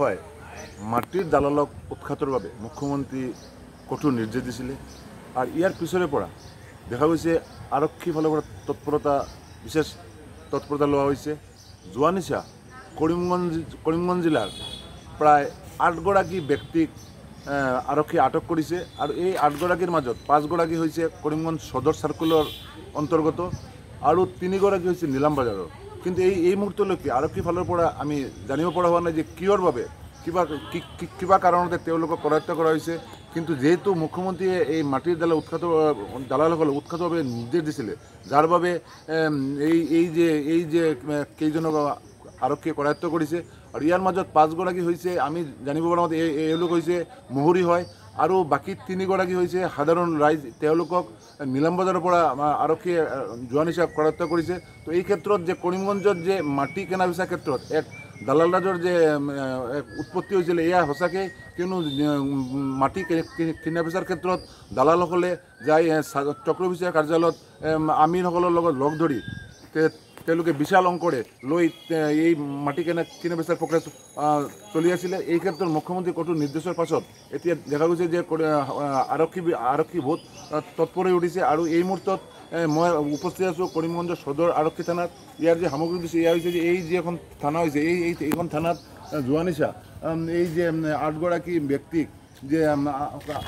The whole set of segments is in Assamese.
হয় মাটির দালালক উৎখাতৰ বাবে মুখ্যমন্ত্ৰী কঠোৰ নির্দেশ দিছিলে আৰু ইয়াৰ পিছৰে পৰা দেখা গৈছে আৰক্ষীৰ ফালৰ পৰা তৎপৰতা বিশেষ তৎপৰতা লোৱা হৈছে যোৱা নিচা কৰিমগঞ্জ কৰিমগঞ্জ জিলাৰ প্ৰায় আঠগৰাকী ব্যক্তিক আৰক্ষী আটক কৰিছে আৰু এই আঠগৰাকীৰ মাজত পাঁচগৰাকী হৈছে কৰিমগঞ্জ সদর চাৰ্কুলৰ অন্তৰ্গত আৰু তিনিগৰাকী হৈছে নীলাম কিন্তু এই এই মুহূৰ্ত লৈকে আৰক্ষী ফালৰ পৰা আমি জানিব পৰা হোৱা নাই যে কিহৰ বাবে কিবা কিবা কাৰণতে তেওঁলোকক কৰায়ত্ব কৰা হৈছে কিন্তু যিহেতু মুখ্যমন্ত্ৰীয়ে এই মাটিৰ দালা উৎখাত দালালসকলক উৎখাতভাৱে নিৰ্দেশ দিছিলে যাৰ বাবে এই এই যে এই যে কেইজনক আৰক্ষীয়ে কৰায়ত্ব কৰিছে আৰু ইয়াৰ মাজত পাঁচগৰাকী হৈছে আমি জানিব পৰা মতে এওঁলোক হৈছে মহুৰী হয় আৰু বাকী তিনিগৰাকী হৈছে সাধাৰণ ৰাইজ তেওঁলোকক নীলাম বজাৰৰ পৰা আৰক্ষীয়ে যোৱা নিচিনা কৰায়ত্ব কৰিছে তো এই ক্ষেত্ৰত যে কৰিমগঞ্জত যে মাটি কেনা বেচা ক্ষেত্ৰত এক দালাল ৰাজৰ যে উৎপত্তি হৈছিলে এয়া সঁচাকৈ কিয়নো মাটি কিনা বেচাৰ ক্ষেত্ৰত দালালসকলে যাই চক্ৰ বিচাৰ কাৰ্যালয়ত আমিৰসকলৰ লগত লগ ধৰি তেওঁলোকে বিশাল অংকৰে লৈ এই মাটি কেনে কিনা বেচাৰ প্ৰক্ৰিয়া চলি আছিলে এই ক্ষেত্ৰত মুখ্যমন্ত্ৰীৰ কঠোৰ নিৰ্দেশৰ পাছত এতিয়া দেখা গৈছে যে আৰক্ষী আৰক্ষী বহুত তৎপৰ হৈ উঠিছে আৰু এই মুহূৰ্তত মই উপস্থিত আছোঁ কৰিমগঞ্জ চদৰ আৰক্ষী থানাত ইয়াৰ যে সামগ্ৰী দিছে এয়া হৈছে যে এই যি এখন থানা হৈছে এই এইখন থানাত যোৱা নিচা এই যে আঠগৰাকী ব্যক্তিক যে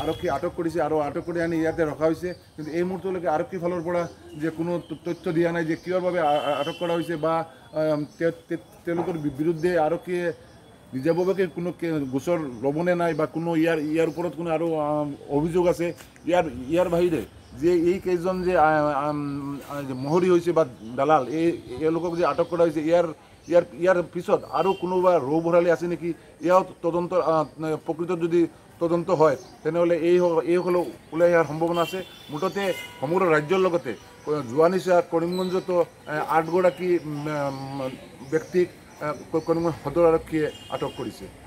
আরক্ষী আটক করেছে আরও আটক করে আনি ইয়াতে রখা হয়েছে কিন্তু এই মুহূর্তলকে আরক্ষী ফলের পর যে কোনো তথ্য দিয়া নাই যে কিয়ভাবে আটক করা হয়েছে বা বিরুদ্ধে আরক্ষী নিজাববাবে কোনো গোচর লবনে নাই বা কোনো ইয়ার ইয়ার উপর কোনো আরও অভিযোগ আছে ইয়ার ইয়ার বাহিরে যে এই কেজন যে মহরি হয়েছে বা দালাল এই এলোক যে আটক করা হয়েছে ইয়ার ইয়াৰ ইয়াৰ পিছত আৰু কোনোবা ৰৌ ভৰালি আছে নেকি ইয়াও তদন্ত প্ৰকৃত যদি তদন্ত হয় তেনেহ'লে এই এইসকলে ওলাই ইয়াৰ সম্ভাৱনা আছে মুঠতে সমগ্ৰ ৰাজ্যৰ লগতে যোৱা নিচিনা কৰিমগঞ্জতো আঠগৰাকী ব্যক্তিক কৰিমগঞ্জ সদৰ আৰক্ষীয়ে আটক কৰিছে